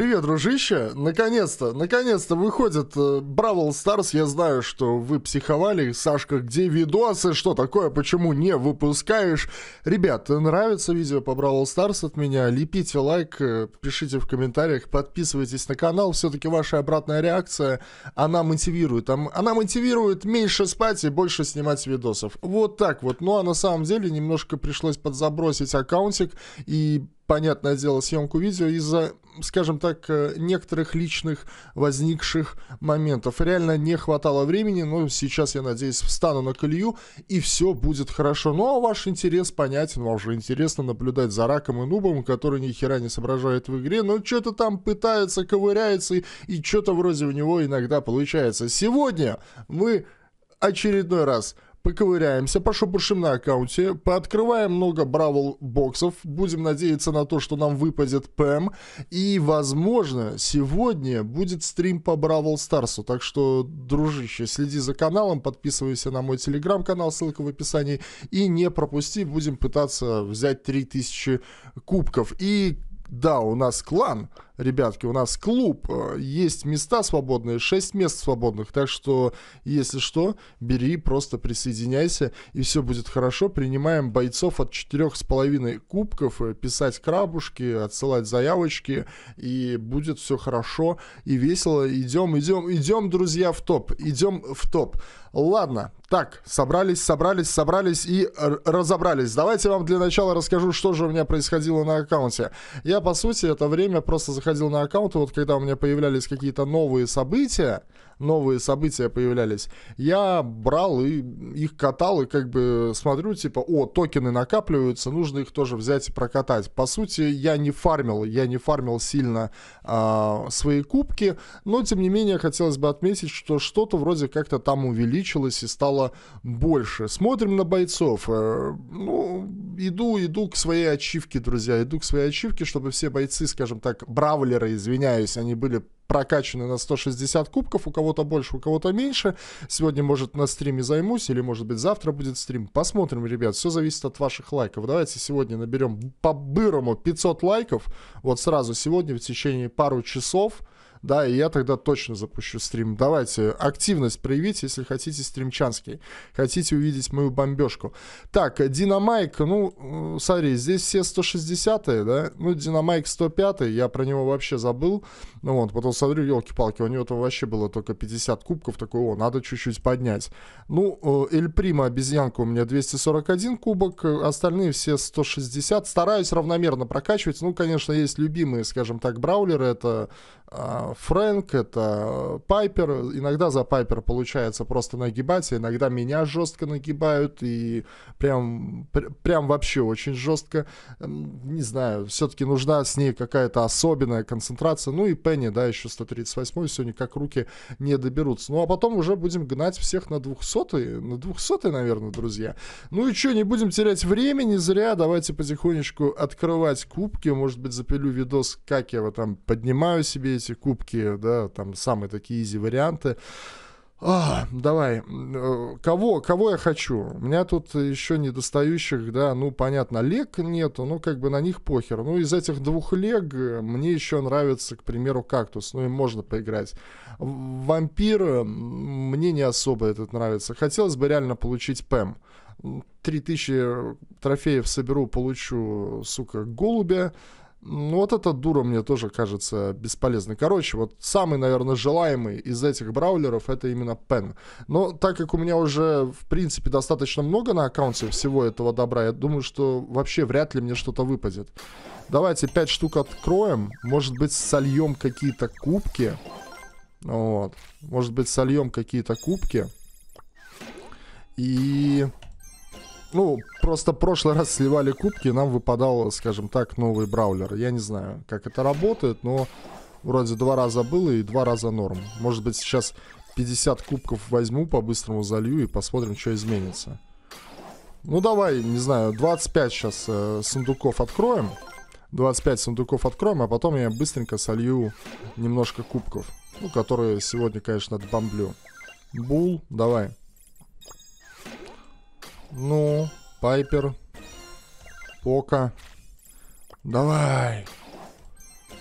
привет, дружище. Наконец-то, наконец-то выходит э, Бравл Старс. Я знаю, что вы психовали. Сашка, где видосы? Что такое? Почему не выпускаешь? Ребят, нравится видео по Бравл Старс от меня? Лепите лайк, э, пишите в комментариях, подписывайтесь на канал. Все-таки ваша обратная реакция, она мотивирует. Она мотивирует меньше спать и больше снимать видосов. Вот так вот. Ну, а на самом деле немножко пришлось подзабросить аккаунтик и понятное дело, съемку видео из-за скажем так, э, некоторых личных возникших моментов. Реально не хватало времени, но сейчас, я надеюсь, встану на колею, и все будет хорошо. Ну, а ваш интерес понятен, вам же интересно наблюдать за раком и нубом, который ни хера не соображает в игре, но что-то там пытается, ковыряется, и, и что-то вроде у него иногда получается. Сегодня мы очередной раз поковыряемся, пошепушим на аккаунте, пооткрываем много бравл-боксов, будем надеяться на то, что нам выпадет ПМ, и, возможно, сегодня будет стрим по Бравл Старсу, так что, дружище, следи за каналом, подписывайся на мой телеграм-канал, ссылка в описании, и не пропусти, будем пытаться взять 3000 кубков. И да, у нас клан, ребятки, у нас клуб, э, есть места свободные, 6 мест свободных, так что, если что, бери, просто присоединяйся, и все будет хорошо. Принимаем бойцов от 4,5 кубков, э, писать крабушки, отсылать заявочки, и будет все хорошо и весело. Идем, идем, идем, друзья, в топ, идем в топ. Ладно, так, собрались, собрались, собрались и разобрались. Давайте я вам для начала расскажу, что же у меня происходило на аккаунте. Я, по сути, это время просто заходил заходил на аккаунт, и вот когда у меня появлялись какие-то новые события, новые события появлялись. Я брал и их катал, и как бы смотрю, типа, о, токены накапливаются, нужно их тоже взять и прокатать. По сути, я не фармил, я не фармил сильно а, свои кубки, но, тем не менее, хотелось бы отметить, что что-то вроде как-то там увеличилось и стало больше. Смотрим на бойцов. Э, ну, иду, иду к своей ачивке, друзья, иду к своей ачивке, чтобы все бойцы, скажем так, бравлеры, извиняюсь, они были прокачаны на 160 кубков, у кого-то больше, у кого-то меньше. Сегодня, может, на стриме займусь, или, может быть, завтра будет стрим. Посмотрим, ребят, все зависит от ваших лайков. Давайте сегодня наберем по-бырому 500 лайков, вот сразу сегодня в течение пару часов – да, и я тогда точно запущу стрим. Давайте, активность проявите, если хотите стримчанский, хотите увидеть мою бомбежку. Так, Динамайк, ну, смотри, здесь все 160-е, да, ну, Динамайк 105 я про него вообще забыл, ну, вот, потом смотрю, елки-палки, у него-то вообще было только 50 кубков, такой, о, надо чуть-чуть поднять. Ну, э, Эль Прима обезьянка у меня 241 кубок, э, остальные все 160, стараюсь равномерно прокачивать, ну, конечно, есть любимые, скажем так, браулеры, это а, Фрэнк, это э, Пайпер. Иногда за Пайпер получается просто нагибать, а иногда меня жестко нагибают, и прям, прям вообще очень жестко. Не знаю, все-таки нужна с ней какая-то особенная концентрация. Ну и Пенни, да, еще 138 сегодня как руки не доберутся. Ну а потом уже будем гнать всех на 200 на 200 наверное, друзья. Ну и что, не будем терять времени зря, давайте потихонечку открывать кубки. Может быть, запилю видос, как я вот там поднимаю себе эти кубки, да, там самые такие изи варианты. А, давай, э, кого, кого я хочу? У меня тут еще недостающих, да, ну, понятно, лег нету, ну, как бы на них похер. Ну, из этих двух лег э, мне еще нравится, к примеру, кактус, ну, им можно поиграть. Вампир, мне не особо этот нравится. Хотелось бы реально получить Пэм. 3000 э, трофеев соберу, получу, сука, голубя. Ну, вот эта дура мне тоже кажется бесполезной. Короче, вот самый, наверное, желаемый из этих браулеров это именно Пен. Но так как у меня уже, в принципе, достаточно много на аккаунте всего этого добра, я думаю, что вообще вряд ли мне что-то выпадет. Давайте 5 штук откроем. Может быть, сольем какие-то кубки. Вот. Может быть, сольем какие-то кубки. И... Ну, просто прошлый раз сливали кубки, и нам выпадал, скажем так, новый браулер. Я не знаю, как это работает, но вроде два раза было и два раза норм. Может быть, сейчас 50 кубков возьму, по-быстрому залью и посмотрим, что изменится. Ну, давай, не знаю, 25 сейчас э, сундуков откроем. 25 сундуков откроем, а потом я быстренько солью немножко кубков. Ну, которые сегодня, конечно, отбомблю. Бул, давай. Ну, Пайпер. Пока. Давай.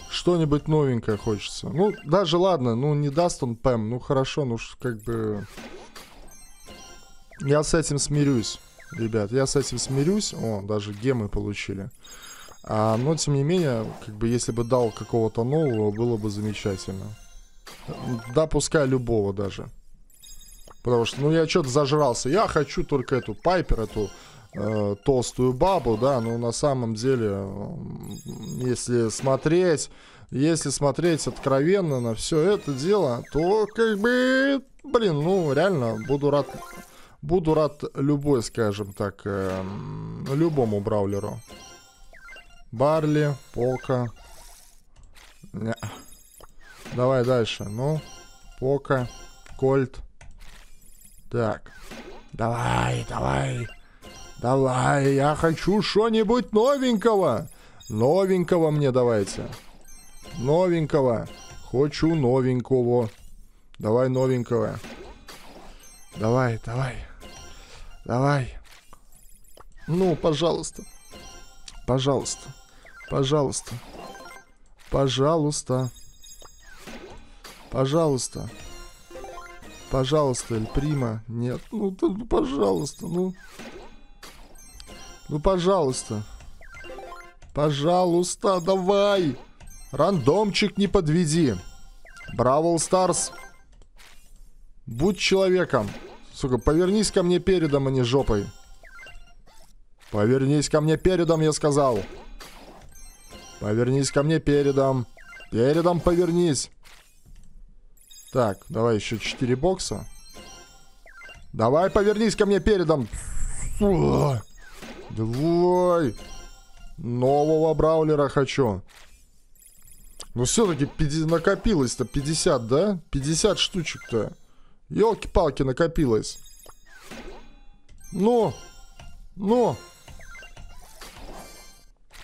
Что-нибудь новенькое хочется. Ну, даже ладно, ну не даст он Пэм. Ну хорошо, ну как бы... Я с этим смирюсь, ребят. Я с этим смирюсь. О, даже гемы получили. А, но, тем не менее, как бы, если бы дал какого-то нового, было бы замечательно. Да, пускай любого даже. Потому что, ну, я что-то зажрался. Я хочу только эту Пайпер, эту э, толстую бабу, да, но ну, на самом деле, если смотреть, если смотреть откровенно на все это дело, то как бы, блин, ну, реально буду рад, буду рад любой, скажем так, э, любому браулеру. Барли, Пока. Не. Давай дальше. Ну, Пока, Кольт. Так. Давай, давай. Давай, я хочу что-нибудь новенького. Новенького мне давайте. Новенького. Хочу новенького. Давай новенького. Давай, давай. Давай. Ну, пожалуйста. Пожалуйста. Пожалуйста. Пожалуйста. Пожалуйста. Пожалуйста, Эль Прима. Нет. Ну, ну пожалуйста, ну. Ну, пожалуйста. Пожалуйста, давай. Рандомчик не подведи. Бравл Старс. Будь человеком. Сука, повернись ко мне передом, а не жопой. Повернись ко мне передом, я сказал. Повернись ко мне передом. Передом повернись. Так, давай еще 4 бокса. Давай, повернись ко мне передом. Двой. Нового браулера хочу. Но ну, все-таки накопилось-то 50, да? 50 штучек-то. Елки-палки, накопилось. Ну. Ну.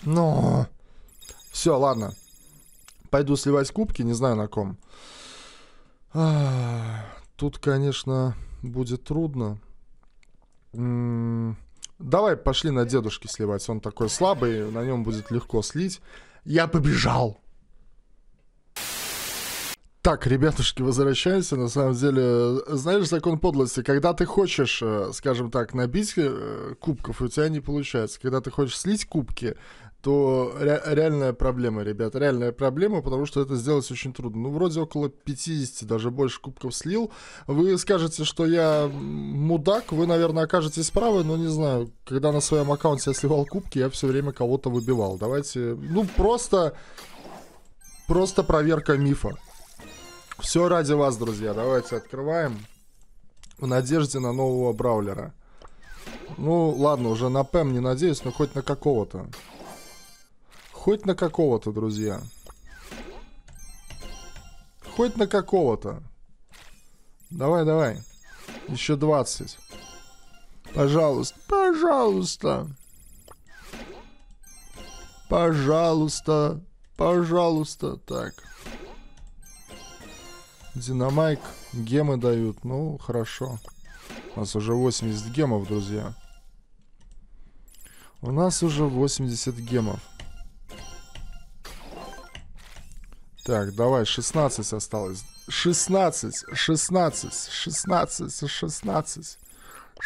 Ну. Все, ладно. Пойду сливать кубки, не знаю на ком. Тут, конечно, будет трудно. Давай пошли на дедушки сливать. Он такой слабый, на нем будет легко слить. Я побежал. Так, ребятушки, возвращаемся. На самом деле, знаешь, закон подлости. Когда ты хочешь, э, скажем так, набить э, кубков, у тебя не получается. Когда ты хочешь слить кубки, то ре- реальная проблема, ребят, реальная проблема, потому что это сделать очень трудно. Ну, вроде около 50, даже больше кубков слил. Вы скажете, что я мудак, вы, наверное, окажетесь правы, но не знаю, когда на своем аккаунте я сливал кубки, я все время кого-то выбивал. Давайте, ну, просто, просто проверка мифа. Все ради вас, друзья, давайте открываем в надежде на нового браулера. Ну, ладно, уже на Пэм не надеюсь, но хоть на какого-то. Хоть на какого-то, друзья. Хоть на какого-то. Давай, давай. Еще 20. Пожалуйста, пожалуйста. Пожалуйста, пожалуйста. Так. Динамайк, гемы дают. Ну, хорошо. У нас уже 80 гемов, друзья. У нас уже 80 гемов. Так, давай, 16 осталось. 16, 16, 16, 16.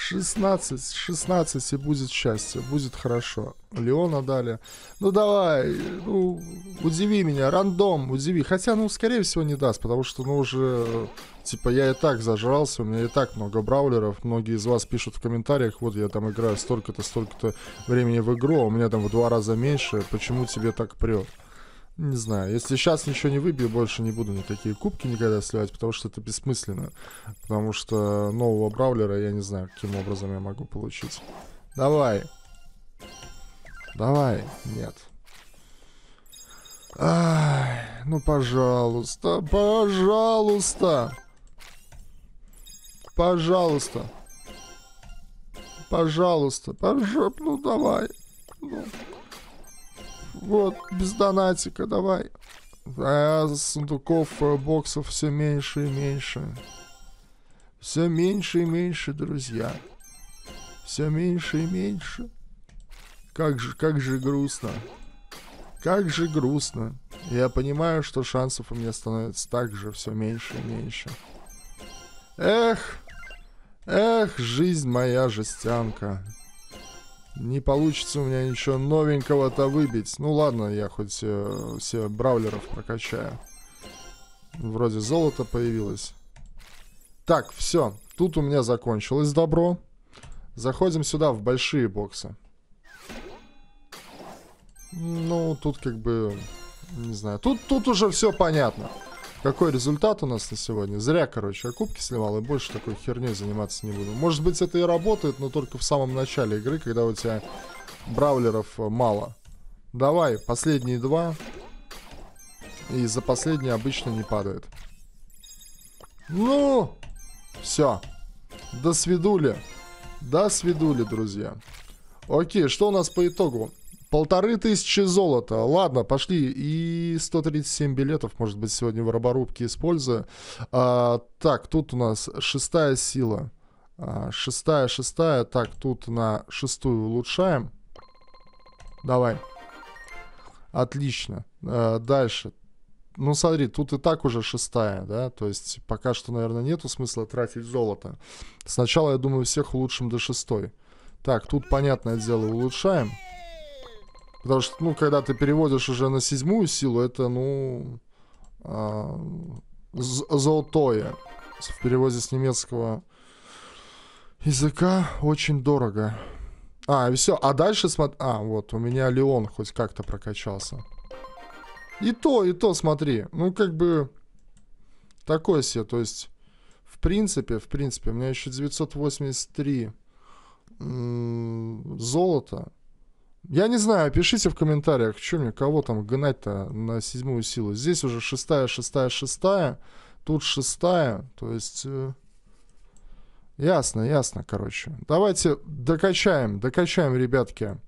16, 16, и будет счастье, будет хорошо. Леона Дали, Ну давай, ну, удиви меня, рандом, удиви. Хотя, ну, скорее всего, не даст, потому что, ну, уже, типа, я и так зажрался, у меня и так много браулеров. Многие из вас пишут в комментариях, вот я там играю столько-то, столько-то времени в игру, а у меня там в два раза меньше, почему тебе так прет? Не знаю, если сейчас ничего не выбью, больше не буду никакие кубки никогда сливать, потому что это бессмысленно. Потому что нового бравлера я не знаю, каким образом я могу получить. Давай. Давай. Нет. Ай, ну пожалуйста, пожалуйста. Пожалуйста. Пожалуйста, пожалуйста, ну давай. Ну. Вот, без донатика, давай. А сундуков, э, боксов все меньше и меньше. Все меньше и меньше, друзья. Все меньше и меньше. Как же, как же грустно. Как же грустно. Я понимаю, что шансов у меня становится также все меньше и меньше. Эх, эх, жизнь моя жестянка. Не получится у меня ничего новенького-то выбить. Ну ладно, я хоть э, все браулеров прокачаю. Вроде золото появилось. Так, все. Тут у меня закончилось добро. Заходим сюда, в большие боксы. Ну, тут как бы... Не знаю. Тут, тут уже все понятно. Понятно. Какой результат у нас на сегодня? Зря, короче, я кубки сливал и больше такой херней заниматься не буду. Может быть, это и работает, но только в самом начале игры, когда у тебя браулеров э, мало. Давай, последние два. И за последние обычно не падает. Ну, все. До свидули. До свидули, друзья. Окей, что у нас по итогу? Полторы тысячи золота. Ладно, пошли. И 137 билетов, может быть, сегодня в роборубке использую. А, так, тут у нас шестая сила. А, шестая, шестая. Так, тут на шестую улучшаем. Давай. Отлично. А, дальше. Ну, смотри, тут и так уже шестая, да? То есть пока что, наверное, нету смысла тратить золото. Сначала, я думаю, всех улучшим до шестой. Так, тут, понятное дело, улучшаем. Улучшаем. Потому что, ну, когда ты переводишь уже на седьмую силу, это, ну, а, золотое. В переводе с немецкого языка очень дорого. А, и все. А дальше смотри... А, вот, у меня Леон хоть как-то прокачался. И то, и то, смотри. Ну, как бы... Такое себе, то есть... В принципе, в принципе, у меня еще 983 золота. Я не знаю, пишите в комментариях, что мне, кого там гнать-то на седьмую силу. Здесь уже шестая, шестая, шестая. Тут шестая, то есть... Э, ясно, ясно, короче. Давайте докачаем, докачаем, ребятки.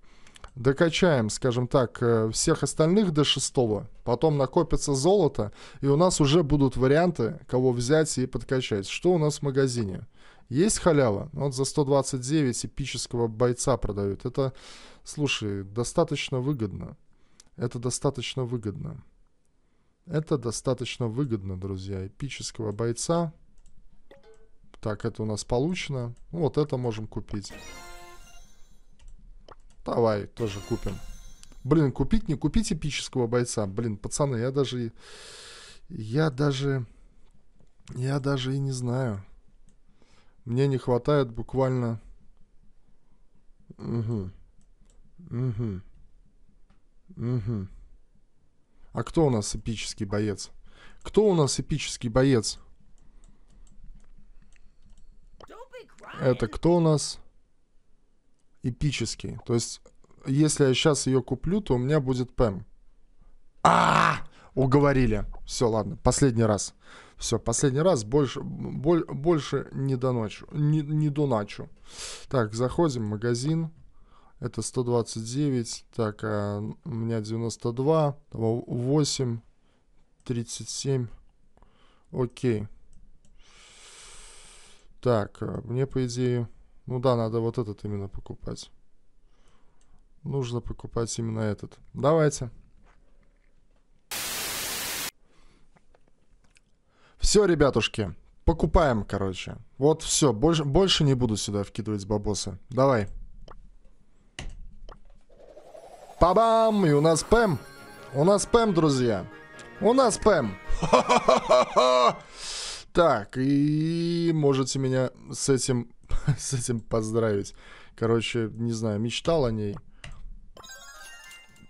Докачаем, скажем так, э, всех остальных до шестого. Потом накопится золото, и у нас уже будут варианты, кого взять и подкачать. Что у нас в магазине? Есть халява? Ну, вот за 129 эпического бойца продают. Это, слушай, достаточно выгодно. Это достаточно выгодно. Это достаточно выгодно, друзья. Эпического бойца. Так, это у нас получено. Ну, вот это можем купить. Давай, тоже купим. Блин, купить, не купить эпического бойца. Блин, пацаны, я даже... Я даже... Я даже и не знаю. Мне не хватает буквально... Угу. Угу. Угу. А кто у нас эпический боец? Кто у нас эпический боец? Это кто у нас эпический? То есть, если я сейчас ее куплю, то у меня будет Пэм. А! -а, -а! Уговорили. Все, ладно, последний раз. Все, последний раз, больше, больше не до ночи, не, не до ночи. Так, заходим в магазин. Это 129, так, а у меня 92, 8, 37. Окей. Так, а, мне, по идее... Ну да, надо вот этот именно покупать. Нужно покупать именно этот. Давайте. Все, ребятушки, покупаем, короче. Вот все, больше, больше не буду сюда вкидывать бабосы. Давай. Па-бам! И у нас пэм. У нас пэм, друзья. У нас пэм. Так, и можете меня с этим, с этим поздравить. Короче, не знаю, мечтал о ней.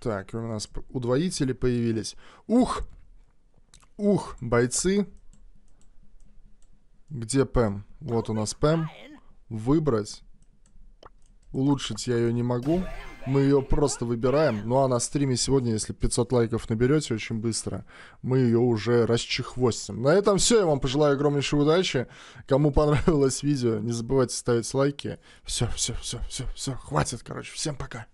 Так, у нас удвоители появились. Ух! Ух, бойцы. Где Пэм? Вот у нас Пэм. Выбрать. Улучшить я ее не могу. Мы ее просто выбираем. Ну а на стриме сегодня, если 500 лайков наберете очень быстро, мы ее уже расчехвостим. На этом все. Я вам пожелаю огромнейшей удачи. Кому понравилось видео, не забывайте ставить лайки. Все, все, все, все, все. Хватит, короче. Всем пока.